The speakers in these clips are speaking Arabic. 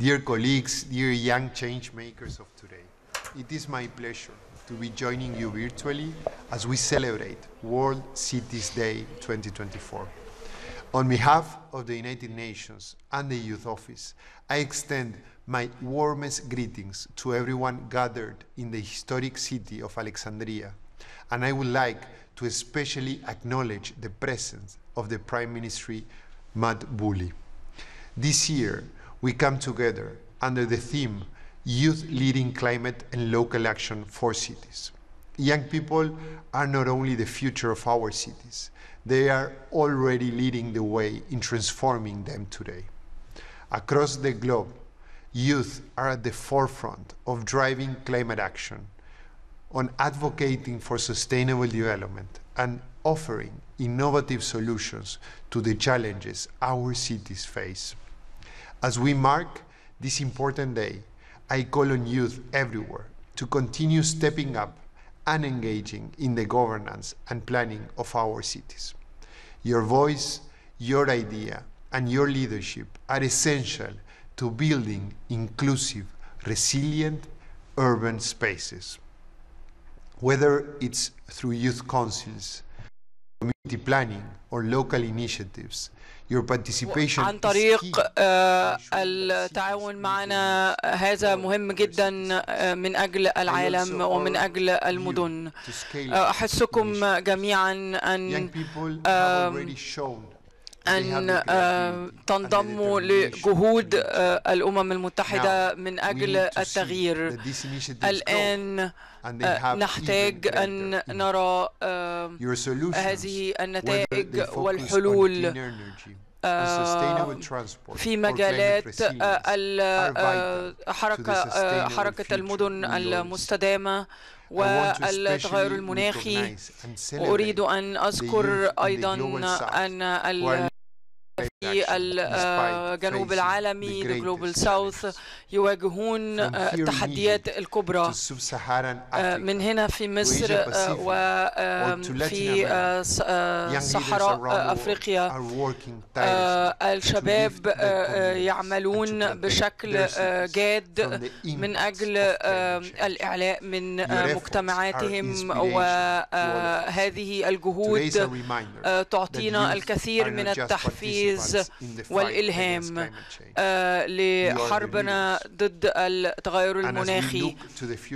dear colleagues, dear young change makers of today. It is my pleasure to be joining you virtually as we celebrate World Cities Day 2024. On behalf of the United Nations and the Youth Office, I extend my warmest greetings to everyone gathered in the historic city of Alexandria, and I would like to especially acknowledge the presence of the Prime Minister Matt Bully. This year, we come together under the theme Youth Leading Climate and Local Action for Cities. Young people are not only the future of our cities, they are already leading the way in transforming them today. Across the globe, youth are at the forefront of driving climate action, on advocating for sustainable development, and offering innovative solutions to the challenges our cities face. As we mark this important day, I call on youth everywhere to continue stepping up and engaging in the governance and planning of our cities. Your voice, your idea, and your leadership are essential to building inclusive, resilient urban spaces. Whether it's through youth councils, community planning or local initiatives. Your participation عن طريق آه، التعاون معنا آه، هذا مهم جدا آه، من أجل العالم ومن أجل المدن أحسكم جميعا أن أن آه، تنضموا لجهود آه، الأمم المتحدة من أجل التغيير الآن آه، نحتاج أن نرى هذه النتائج والحلول في مجالات الحركة حركة المدن المستدامة والتغير المناخي وأريد أن أذكر أيضا أن الجنوب آه، العالمي The Global South يواجهون آه، التحديات الكبرى آه، من هنا في مصر وفي صحراء أفريقيا الشباب يعملون بشكل جاد من أجل الإعلاء من مجتمعاتهم وهذه الجهود تعطينا الكثير من التحفيز والإلهام آه، لحربنا ضد التغير المناخي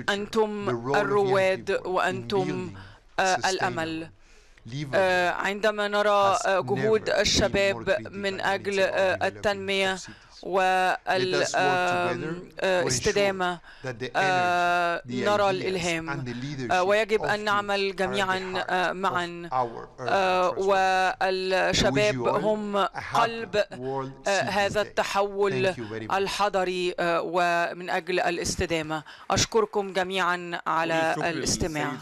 أنتم الرواد وأنتم آه، الأمل آه، عندما نرى جهود الشباب من أجل التنمية والاستدامة آه، آه، نرى الإلهام آه، ويجب أن نعمل جميعا معا والشباب هم قلب هذا التحول الحضري ومن أجل الاستدامة أشكركم جميعا على الاستماع